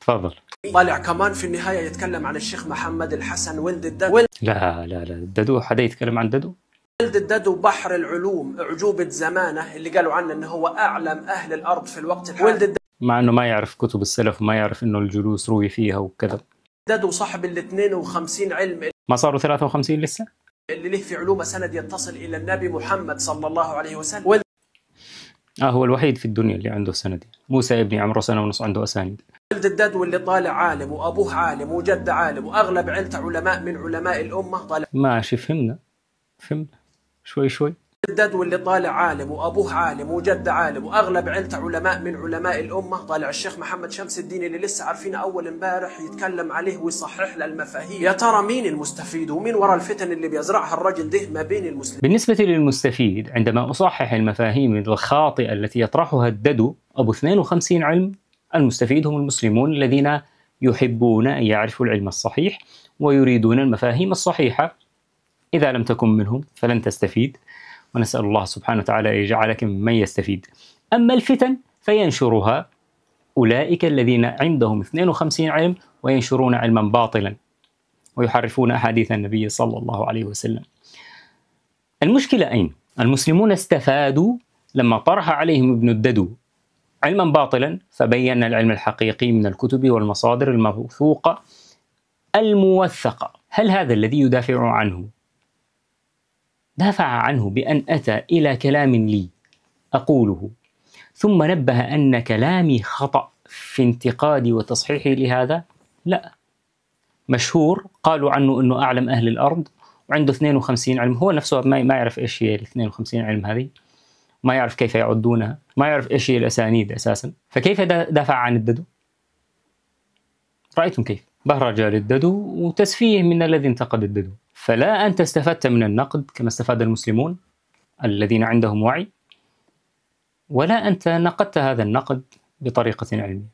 تفضل طالع كمان في النهاية يتكلم عن الشيخ محمد الحسن ولد الددو ولد لا لا لا الددو حدا يتكلم عن الددو ولد الددو بحر العلوم أعجوبة زمانه اللي قالوا عنه أنه هو أعلم أهل الأرض في الوقت الحالي ولد الددو مع أنه ما يعرف كتب السلف وما يعرف أنه الجلوس روي فيها وكذا الددو صاحب ال 52 علم ما صاروا 53 لسه؟ اللي له في علومه سند يتصل إلى النبي محمد صلى الله عليه وسلم ولد آه هو الوحيد في الدنيا اللي عنده سند موسى ابني عمره سنة ونص عنده أسانيد الجداد واللي طالع عالم وابوه عالم وجد عالم واغلب عيلته علماء من علماء الامه طالع ماشي فهمنا فهمنا شوي شوي الجداد واللي طالع عالم وابوه عالم وجد عالم واغلب عيلته علماء من علماء الامه طالع الشيخ محمد شمس الدين اللي لسه عارفين اول امبارح يتكلم عليه ويصحح له المفاهيم يا ترى مين المستفيد ومين وراء الفتن اللي بيزرعها الرجل ده ما بين المسلمين بالنسبه للمستفيد عندما اصحح المفاهيم الخاطئه التي يطرحها الددو ابو 52 علم المستفيد هم المسلمون الذين يحبون أن يعرفوا العلم الصحيح ويريدون المفاهيم الصحيحة إذا لم تكن منهم فلن تستفيد ونسأل الله سبحانه وتعالى أن يجعلك ممن يستفيد أما الفتن فينشرها أولئك الذين عندهم 52 علم وينشرون علما باطلا ويحرفون أحاديث النبي صلى الله عليه وسلم المشكلة أين؟ المسلمون استفادوا لما طرح عليهم ابن الددو علما باطلا فبين العلم الحقيقي من الكتب والمصادر الموثوقه الموثقه هل هذا الذي يدافع عنه دافع عنه بان اتى الى كلام لي اقوله ثم نبه ان كلامي خطا في انتقادي وتصحيحي لهذا لا مشهور قالوا عنه انه اعلم اهل الارض وعنده 52 علم هو نفسه ما يعرف ايش هي ال 52 علم هذه ما يعرف كيف يعدونها ما يعرف إيش هي الأسانيد أساسا فكيف دافع عن الددو؟ رأيتم كيف بهرجة للددو وتسفيه من الذي انتقد الددو فلا أنت استفدت من النقد كما استفاد المسلمون الذين عندهم وعي ولا أنت نقدت هذا النقد بطريقة علمية